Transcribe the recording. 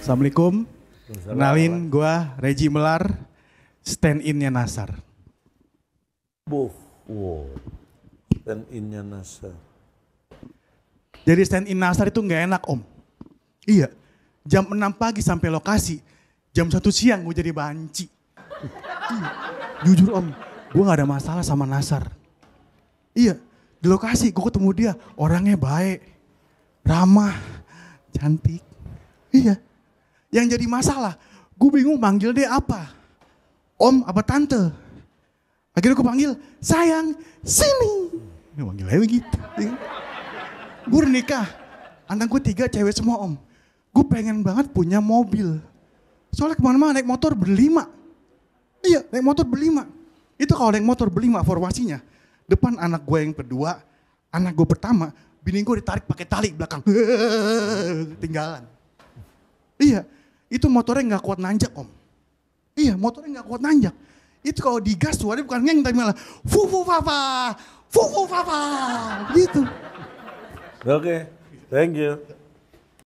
Assalamualaikum. Kenalin gue Reji Melar, stand innya Nasar. Buh, wow. stand innya Nasar. Jadi stand in Nasar itu nggak enak om. Iya, jam 6 pagi sampai lokasi, jam 1 siang gue jadi banci. iya. Jujur om, gue gak ada masalah sama Nasar. Iya, di lokasi gue ketemu dia, orangnya baik, ramah, cantik. Iya, yang jadi masalah, gue bingung manggil dia apa. Om apa tante. Akhirnya gue panggil, sayang sini. Ini manggil lagi gitu. Ya. gue udah nikah. Anak gue tiga cewek semua om. Gue pengen banget punya mobil. Soalnya kemana-mana naik motor berlima. Iya, naik motor berlima. Itu kalau naik motor berlima formasinya. Depan anak gue yang kedua, anak gue pertama, bini gue ditarik pakai tali belakang. tinggalan, Iya, itu motornya nggak kuat nanjak om. Iya motornya nggak kuat nanjak. Itu kalau digas suaranya bukan ngeng tapi malah fu fu fa, fu fu fa, gitu. Oke, okay. thank you.